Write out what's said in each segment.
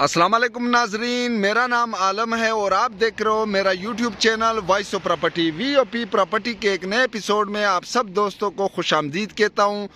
अस्सलाम वालेकुम नाजरीन मेरा नाम आलम है और आप देख रहे हो मेरा YouTube channel voice of property V O P property के एक नए एपिसोड में आप सब दोस्तों को खुश आमदीद कहता हूँ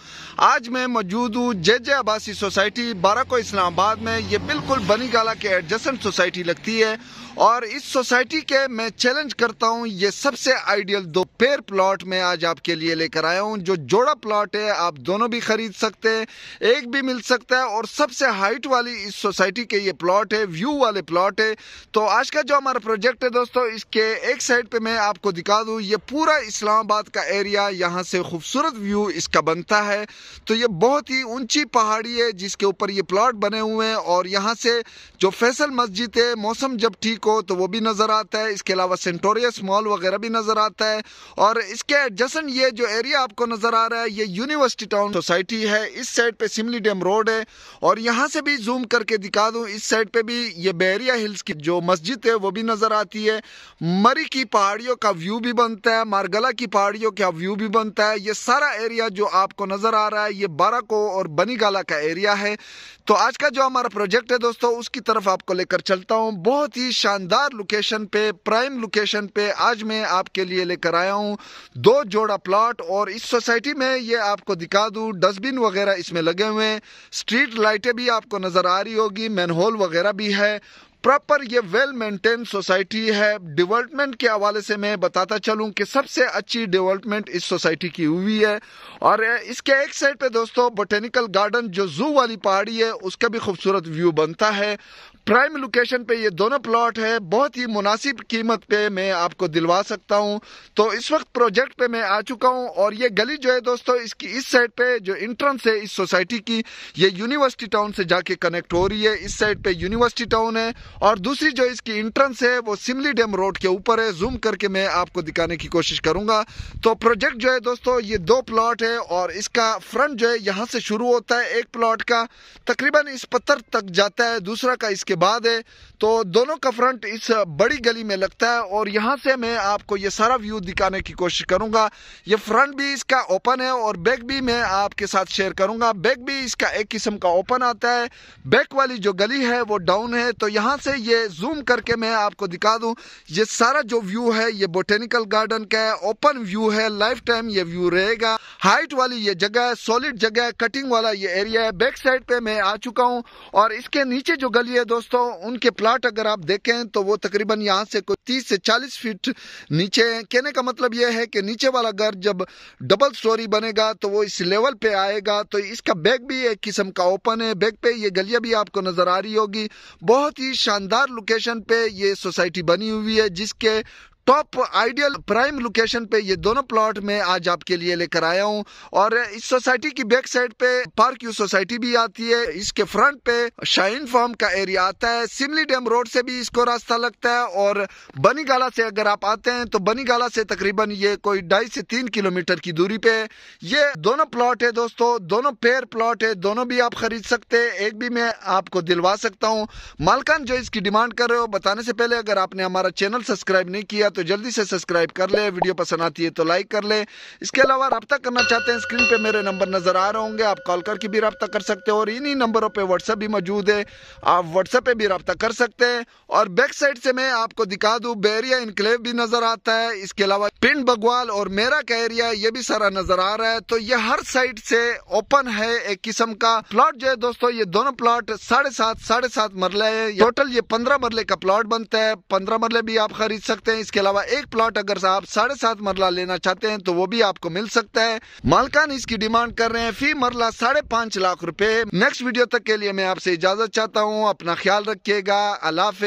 आज मैं मौजूद हूँ जे जे आबासी सोसाइटी बाराको इस्लामाबाद में ये बिल्कुल बनी गाला के एडजस्ट सोसाइटी लगती है और इस सोसाइटी के मैं चैलेंज करता हूँ ये सबसे आइडियल दो पेयर प्लॉट मैं आज आपके लिए लेकर आया हूँ जो जोड़ा प्लॉट है आप दोनों भी खरीद सकते हैं एक भी मिल सकता है और सबसे हाइट वाली इस सोसाइटी के ये प्लॉट है व्यू वाले प्लॉट है तो आज का जो हमारा प्रोजेक्ट है दोस्तों इसके एक साइड पे मैं आपको दिखा दूँ ये पूरा इस्लामाबाद का एरिया यहाँ से खूबसूरत व्यू इसका बनता है तो ये बहुत ही ऊंची पहाड़ी है जिसके ऊपर ये प्लॉट बने हुए हैं और यहाँ से जो फैसल मस्जिद है मौसम जब ठीक हो तो वो भी नज़र आता है इसके अलावा सेंटोरियस मॉल वगैरह भी नज़र आता है और इसके जसन ये जो एरिया आपको नज़र आ रहा है ये यूनिवर्सिटी टाउन सोसाइटी है इस साइड पे सिमली डैम रोड है और यहाँ से भी जूम करके दिखा दूँ इस इस साइड पे भी ये बैरिया हिल्स की जो मस्जिद है वो भी नजर आती है मरी की पहाड़ियों का व्यू भी बनता है मारगला की पहाड़ियों का व्यू भी बनता है ये सारा एरिया जो आपको नजर आ रहा है ये बाराको और बनीगाला का एरिया है तो आज का जो हमारा प्रोजेक्ट है दोस्तों उसकी तरफ आपको लेकर चलता हूँ बहुत ही शानदार लोकेशन पे प्राइम लोकेशन पे आज मैं आपके लिए लेकर आया हूँ दो जोड़ा प्लॉट और इस सोसाइटी में ये आपको दिखा दू डस्टबिन वगैरह इसमें लगे हुए हैं स्ट्रीट लाइटें भी आपको नजर आ रही होगी मैनहोल वगैरह भी है प्रॉपर ये वेल मेंटेन सोसाइटी है डेवलपमेंट के हवाले से मैं बताता चलूं कि सबसे अच्छी डेवलपमेंट इस सोसाइटी की हुई है और इसके एक साइड पे दोस्तों बोटेनिकल गार्डन जो जू वाली पहाड़ी है उसका भी खूबसूरत व्यू बनता है प्राइम लोकेशन पे ये दोनों प्लॉट है बहुत ही मुनासिब कीमत पे मैं आपको दिलवा सकता हूँ तो इस वक्त प्रोजेक्ट पे मैं आ चुका हूँ और ये गली जो है दोस्तों इसकी इस साइड पे जो इंट्रेंस है इस सोसाइटी की ये यूनिवर्सिटी टाउन से जाके कनेक्ट हो रही है इस साइड पे यूनिवर्सिटी टाउन है और दूसरी जो इसकी इंट्रेंस है वो सिमली डैम रोड के ऊपर है जूम करके मैं आपको दिखाने की कोशिश करूंगा तो प्रोजेक्ट जो है दोस्तों ये दो प्लॉट है और इसका फ्रंट जो है यहाँ से शुरू होता है एक प्लॉट का तकरीबन इस पत्थर तक जाता है दूसरा का इसके बाद है तो दोनों का फ्रंट इस बड़ी गली में लगता है और यहाँ से मैं आपको ये सारा व्यू दिखाने की कोशिश करूंगा ये फ्रंट भी इसका ओपन है और बैक भी मैं आपके साथ शेयर करूंगा बैक भी इसका एक किस्म का ओपन आता है बैक वाली जो गली है वो डाउन है तो यहाँ से ये जूम करके मैं आपको दिखा दूं ये सारा जो व्यू है ये बोटेनिकल गार्डन का है ओपन व्यू है लाइफ टाइम ये व्यू रहेगा हाइट वाली ये जगह है सॉलिड जगह है कटिंग वाला ये एरिया है बैक साइड पे मैं आ चुका हूँ और इसके नीचे जो गली है दोस्तों उनके प्लाट अगर आप देखें तो वो तकरीबन यहाँ से कुछ तीस से चालीस फीट नीचे है कहने का मतलब यह है कि नीचे वाला घर जब डबल स्टोरी बनेगा तो वो इस लेवल पे आएगा तो इसका बैग भी एक किस्म का ओपन है बैग पे ये गलियां भी आपको नजर आ रही होगी बहुत ही शानदार लोकेशन पे ये सोसाइटी बनी हुई है जिसके टॉप आइडियल प्राइम लोकेशन पे ये दोनों प्लॉट में आज आपके लिए लेकर आया हूँ और इस सोसाइटी की बैक साइड पे पार्क यू सोसाइटी भी आती है इसके फ्रंट पे शाइन फार्म का एरिया आता है सिमली डैम रोड से भी इसको रास्ता लगता है और बनीगाला से अगर आप आते हैं तो बनीगाला से तकरीबन ये कोई ढाई से तीन किलोमीटर की दूरी पे ये दोनों प्लॉट है दोस्तों दोनों पेयर प्लॉट है दोनों भी आप खरीद सकते हैं एक भी मैं आपको दिलवा सकता हूँ मालकान जो इसकी डिमांड कर रहे हो बताने से पहले अगर आपने हमारा चैनल सब्सक्राइब नहीं किया तो जल्दी से सब्सक्राइब कर ले वीडियो पसंद आती है तो लाइक कर ले इसके अलावा रब्ता करना चाहते हैं स्क्रीन पे मेरे नंबर नज़र आ रहे होंगे आप कॉल करके भी रब्ता कर सकते हो और इन्हीं नंबरों पर व्हाट्सअप भी मौजूद है आप व्हाट्सएप पर भी रब्ता कर सकते हैं और बैक साइड से मैं आपको दिखा दूँ बैरिया इनक्लेव भी नज़र आता है इसके अलावा पिंड बगवाल और मेरा का एरिया ये भी सारा नज़र आ रहा है तो ये हर साइड से ओपन है एक किस्म का प्लॉट जो है दोस्तों ये दोनों प्लॉट साढ़े सात साढ़े सात मरले है टोटल ये पंद्रह मरले का प्लॉट बनता है पंद्रह मरले भी आप खरीद सकते हैं इसके अलावा एक प्लॉट अगर आप साढ़े सात मरला लेना चाहते हैं तो वो भी आपको मिल सकता है मालकान इसकी डिमांड कर रहे हैं फी मरला साढ़े पांच लाख रूपए नेक्स्ट वीडियो तक के लिए मैं आपसे इजाजत चाहता हूँ अपना ख्याल रखिएगा अल्लाह